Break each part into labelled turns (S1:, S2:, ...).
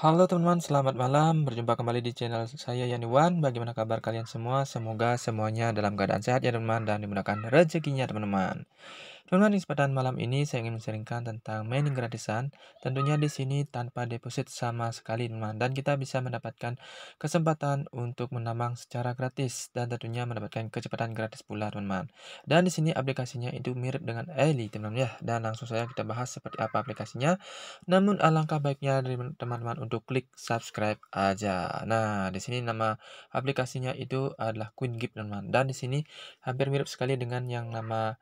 S1: Halo teman-teman, selamat malam. Berjumpa kembali di channel saya Yaniwan. Bagaimana kabar kalian semua? Semoga semuanya dalam keadaan sehat ya teman-teman dan dimudahkan rezekinya teman-teman. Dalam kesempatan malam ini saya ingin menceritakan tentang mining gratisan. Tentunya di sini tanpa deposit sama sekali teman dan kita bisa mendapatkan kesempatan untuk menambang secara gratis dan tentunya mendapatkan kecepatan gratis pula teman-teman. Dan di sini aplikasinya itu mirip dengan Eli teman-teman ya. Dan langsung saja kita bahas seperti apa aplikasinya. Namun alangkah baiknya teman-teman untuk klik subscribe aja. Nah, di sini nama aplikasinya itu adalah Queen Gift teman-teman. Dan di sini hampir mirip sekali dengan yang nama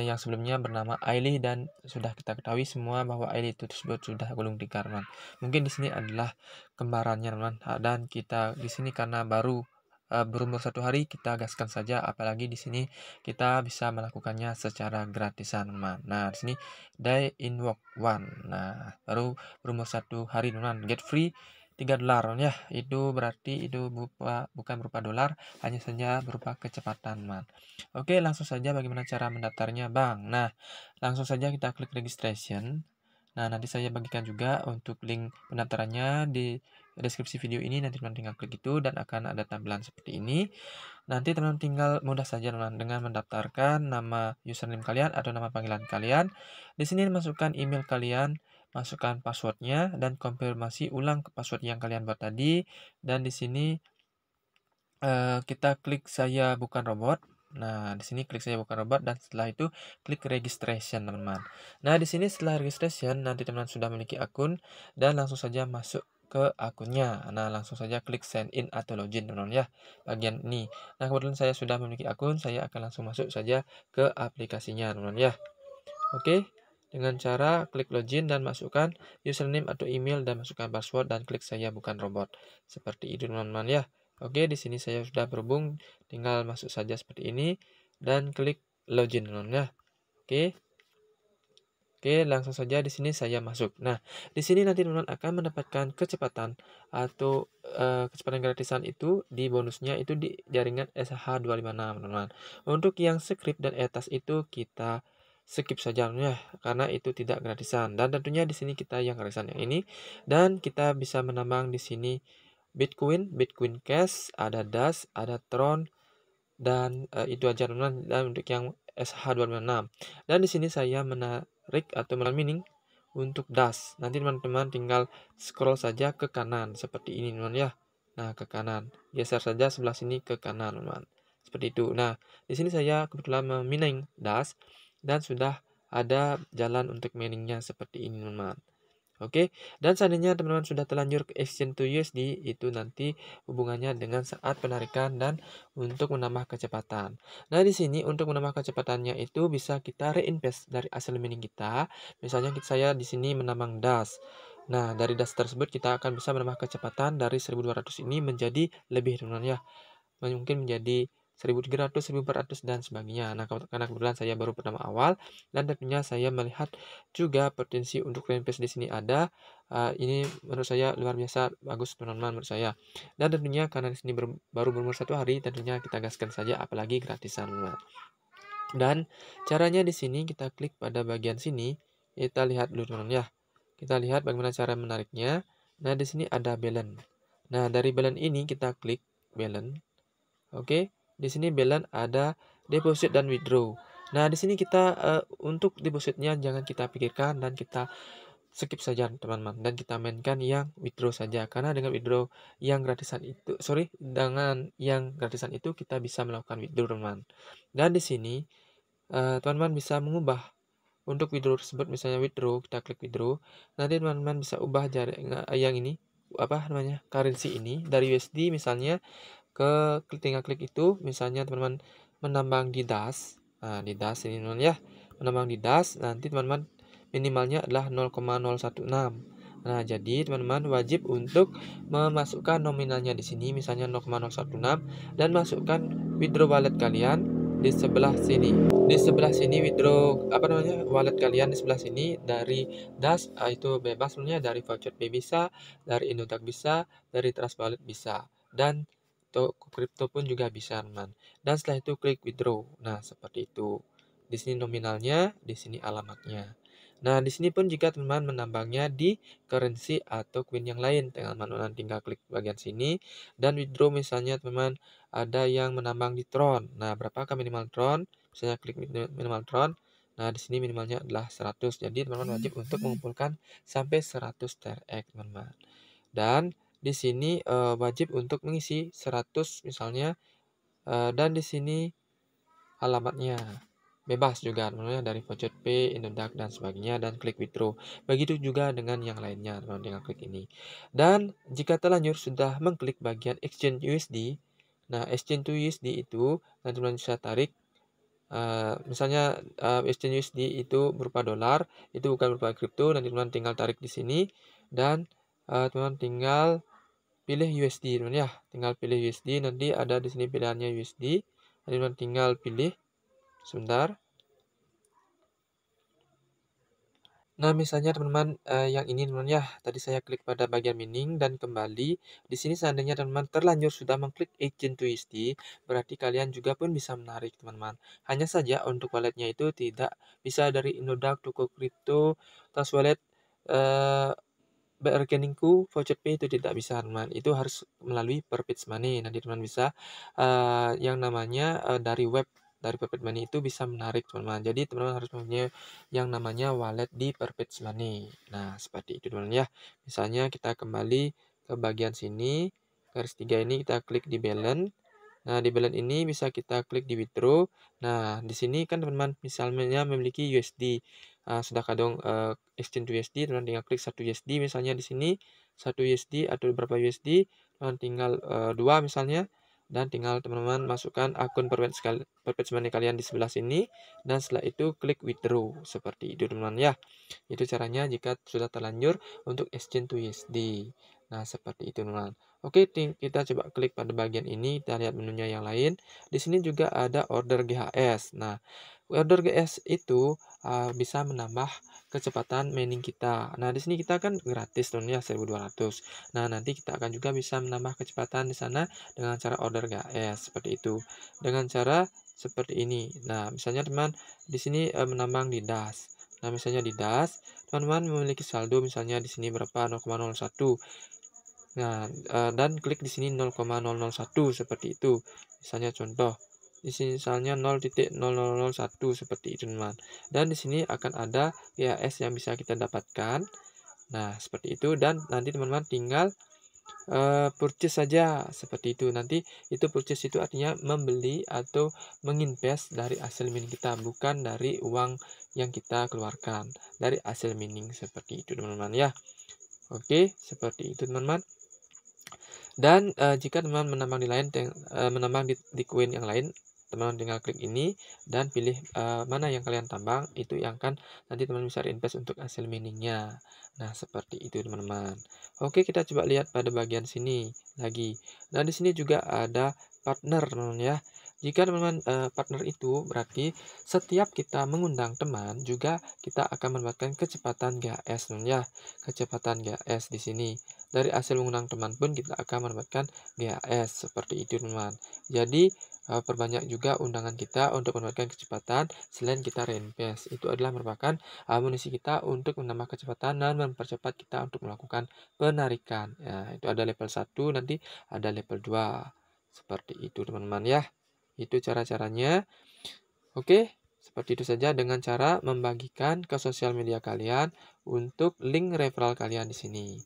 S1: yang sebelumnya bernama Aili dan sudah kita ketahui semua bahwa Aili itu tersebut sudah gulung tikar man Mungkin di sini adalah kembarannya teman ah, dan kita di sini karena baru eh, berumur satu hari kita gaskan saja apalagi di sini kita bisa melakukannya secara gratisan teman. Nah di sini day in walk one. Nah baru berumur satu hari teman get free 3 dolar ya itu berarti itu berupa, bukan berupa dolar hanya saja berupa kecepatan man oke langsung saja bagaimana cara mendaftarnya bang nah langsung saja kita klik registration nah nanti saya bagikan juga untuk link pendaftarannya di deskripsi video ini nanti teman tinggal klik itu dan akan ada tampilan seperti ini nanti teman tinggal mudah saja teman dengan mendaftarkan nama username kalian atau nama panggilan kalian di sini masukkan email kalian masukkan passwordnya dan konfirmasi ulang ke password yang kalian buat tadi dan di sini eh, kita klik saya bukan robot nah di sini klik saya bukan robot dan setelah itu klik registration teman-teman nah di sini setelah registration nanti teman-teman sudah memiliki akun dan langsung saja masuk ke akunnya. Nah, langsung saja klik sign in atau login teman-teman ya bagian ini. Nah, kebetulan saya sudah memiliki akun, saya akan langsung masuk saja ke aplikasinya teman-teman ya. Oke. Okay dengan cara klik login dan masukkan username atau email dan masukkan password dan klik saya bukan robot. Seperti itu teman-teman ya. Oke, di sini saya sudah berhubung, tinggal masuk saja seperti ini dan klik login teman-teman ya. Oke. Oke, langsung saja di sini saya masuk. Nah, di sini nanti teman-teman akan mendapatkan kecepatan atau uh, kecepatan gratisan itu di bonusnya itu di jaringan SH256 teman-teman. Untuk yang script dan etas itu kita skip saja ya karena itu tidak gratisan dan tentunya di sini kita yang gratisan yang ini dan kita bisa menambang di sini Bitcoin, Bitcoin Cash, ada DAS, ada Tron dan e, itu aja teman dan untuk yang SH256. Dan di sini saya menarik atau menarik mining untuk DAS. Nanti teman-teman tinggal scroll saja ke kanan seperti ini teman ya. Nah, ke kanan. Geser saja sebelah sini ke kanan teman. Seperti itu. Nah, di sini saya kebetulan memining DAS dan sudah ada jalan untuk miningnya seperti ini teman-teman. Oke, dan seandainya teman-teman sudah terlanjur ke exchange to USD, itu nanti hubungannya dengan saat penarikan dan untuk menambah kecepatan. Nah, di sini untuk menambah kecepatannya itu bisa kita reinvest dari hasil mining kita. Misalnya saya di sini menambang das. Nah, dari das tersebut kita akan bisa menambah kecepatan dari 1200 ini menjadi lebih teman-teman ya. Mungkin menjadi 1300, 1400 dan sebagainya. Nah, karena kebetulan saya baru pertama awal dan tentunya saya melihat juga potensi untuk range di sini ada. Uh, ini menurut saya luar biasa bagus teman-teman menurut saya. Dan tentunya karena di sini baru berumur satu hari, tentunya kita gaskan saja apalagi gratisan. Dan caranya di sini kita klik pada bagian sini, kita lihat dulu teman-teman ya. Kita lihat bagaimana cara menariknya. Nah, di sini ada balance. Nah, dari balance ini kita klik balance. Oke. Okay di sini balance ada deposit dan withdraw. Nah, di sini kita uh, untuk depositnya jangan kita pikirkan dan kita skip saja teman-teman dan kita mainkan yang withdraw saja karena dengan withdraw yang gratisan itu sorry dengan yang gratisan itu kita bisa melakukan withdraw teman-teman dan di sini eh, teman-teman uh, bisa mengubah untuk withdraw tersebut misalnya withdraw kita klik withdraw nanti teman-teman bisa ubah jaring eh, yang ini apa namanya currency ini dari USD misalnya ke tinggal klik itu misalnya teman-teman menambang di das nah di das ini teman, ya menambang di das nanti teman-teman minimalnya adalah 0,016 nah jadi teman-teman wajib untuk memasukkan nominalnya di sini misalnya 0,016 dan masukkan withdraw wallet kalian di sebelah sini di sebelah sini withdraw apa namanya wallet kalian di sebelah sini dari das ah, itu bebas sebenarnya dari voucher pay bisa dari indotak bisa dari trust wallet bisa dan kripto kripto pun juga bisa teman dan setelah itu klik withdraw nah seperti itu di sini nominalnya di sini alamatnya nah di sini pun jika teman menambangnya di currency atau coin yang lain teman-teman tinggal klik bagian sini dan withdraw misalnya teman ada yang menambang di tron nah berapakah minimal tron misalnya klik minimal tron Nah, di sini minimalnya adalah 100. Jadi, teman-teman wajib untuk mengumpulkan sampai 100 terek teman-teman. Dan di sini e, wajib untuk mengisi 100 misalnya e, dan di sini alamatnya bebas juga teman dari voucher P, Indodax dan sebagainya dan klik withdraw. Begitu juga dengan yang lainnya teman-teman dengan klik ini. Dan jika telanjur sudah mengklik bagian exchange USD, nah exchange to USD itu nanti teman bisa tarik Uh, misalnya uh, exchange USD itu berupa dolar, itu bukan berupa kripto, nanti teman tinggal tarik di sini dan uh, teman tinggal pilih USD teman ya tinggal pilih USD nanti ada di sini pilihannya USD jadi teman tinggal pilih sebentar Nah, misalnya teman-teman eh, yang ini teman ya, tadi saya klik pada bagian mining dan kembali. Di sini seandainya teman-teman terlanjur sudah mengklik agent to USD, berarti kalian juga pun bisa menarik teman-teman. Hanya saja untuk walletnya itu tidak bisa dari Indodax, Toko Crypto, Tas Wallet, eh, rekeningku voucher pay itu tidak bisa teman itu harus melalui Perpits Money nanti teman bisa uh, yang namanya uh, dari web dari Perpits Money itu bisa menarik teman-teman jadi teman-teman harus mempunyai yang namanya wallet di Perpits Money nah seperti itu teman-teman ya misalnya kita kembali ke bagian sini garis tiga ini kita klik di balance Nah, di balance ini bisa kita klik di withdraw. Nah, di sini kan teman-teman misalnya memiliki USD. Uh, ah, sudah kadang uh, eh, exchange USD, teman tinggal klik 1 USD misalnya di sini, 1 USD atau berapa USD, teman tinggal uh, eh, 2 misalnya dan tinggal teman-teman masukkan akun perpet money kalian di sebelah sini dan setelah itu klik withdraw seperti itu teman-teman ya. Itu caranya jika sudah terlanjur untuk exchange to USD. Nah, seperti itu teman-teman. Oke, kita coba klik pada bagian ini, kita lihat menunya yang lain. Di sini juga ada order GHS. Nah, order GHS itu uh, bisa menambah kecepatan mining kita. Nah, di sini kita kan gratis tentunya 1200. Nah, nanti kita akan juga bisa menambah kecepatan di sana dengan cara order GHS seperti itu. Dengan cara seperti ini. Nah, misalnya teman di sini uh, menambang di das. Nah, misalnya di das, teman-teman memiliki saldo misalnya di sini berapa 0,01. Nah, eh, dan klik di sini 0,001 seperti itu. Misalnya contoh, di sini misalnya 0.0001 seperti itu, teman. Dan di sini akan ada PAS yang bisa kita dapatkan. Nah, seperti itu dan nanti teman-teman tinggal uh, purchase saja seperti itu. Nanti itu purchase itu artinya membeli atau menginvest dari hasil mining kita, bukan dari uang yang kita keluarkan. Dari hasil mining seperti itu, teman-teman ya. Oke, seperti itu teman-teman. Dan uh, jika teman-teman menambang di lain uh, menambang di, di queen yang lain, teman-teman tinggal klik ini dan pilih uh, mana yang kalian tambang, itu yang akan nanti teman-teman bisa reinvest untuk hasil miningnya. Nah, seperti itu teman-teman. Oke, kita coba lihat pada bagian sini lagi. Nah, di sini juga ada partner teman-teman ya. Jika teman-teman eh, partner itu berarti setiap kita mengundang teman juga kita akan mendapatkan kecepatan gas teman ya. Kecepatan gas di sini dari hasil mengundang teman pun kita akan mendapatkan GAS seperti itu teman jadi eh, perbanyak juga undangan kita untuk mendapatkan kecepatan selain kita reinvest. itu adalah merupakan amunisi eh, kita untuk menambah kecepatan dan mempercepat kita untuk melakukan penarikan ya, itu ada level 1 nanti ada level 2 seperti itu teman-teman ya itu cara-caranya oke seperti itu saja dengan cara membagikan ke sosial media kalian untuk link referral kalian di sini.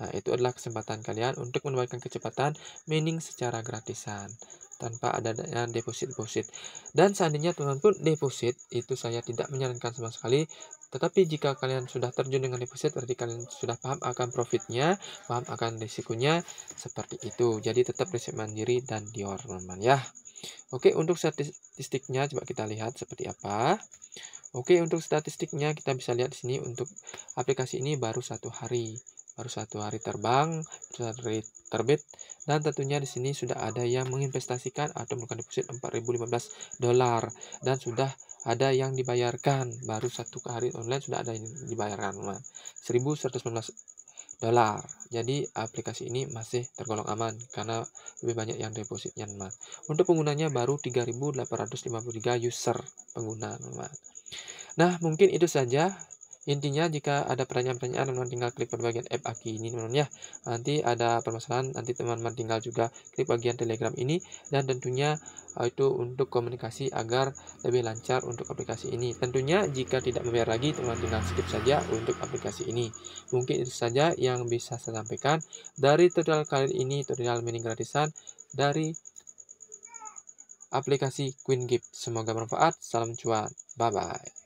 S1: Nah, itu adalah kesempatan kalian untuk mendapatkan kecepatan mining secara gratisan tanpa adanya deposit-deposit. Dan seandainya teman pun deposit, itu saya tidak menyarankan sama sekali. Tetapi jika kalian sudah terjun dengan deposit, berarti kalian sudah paham akan profitnya, paham akan risikonya, seperti itu. Jadi tetap riset mandiri dan dior teman ya. Oke, untuk statistiknya coba kita lihat seperti apa. Oke, untuk statistiknya kita bisa lihat di sini untuk aplikasi ini baru satu hari baru satu hari terbang, baru satu hari terbit, dan tentunya di sini sudah ada yang menginvestasikan atau melakukan deposit 4015 dolar dan sudah ada yang dibayarkan baru satu hari online sudah ada yang dibayarkan 1119 dolar. Jadi aplikasi ini masih tergolong aman karena lebih banyak yang depositnya. Untuk penggunanya baru 3853 user pengguna Nah, mungkin itu saja Intinya jika ada pertanyaan-pertanyaan teman-teman tinggal klik pada bagian app Aki ini teman-teman ya. Nanti ada permasalahan nanti teman-teman tinggal juga klik bagian Telegram ini dan tentunya eh, itu untuk komunikasi agar lebih lancar untuk aplikasi ini. Tentunya jika tidak membayar lagi teman-teman tinggal skip saja untuk aplikasi ini. Mungkin itu saja yang bisa saya sampaikan dari tutorial kali ini tutorial mini gratisan dari aplikasi Queen Gift. Semoga bermanfaat. Salam cuan. Bye bye.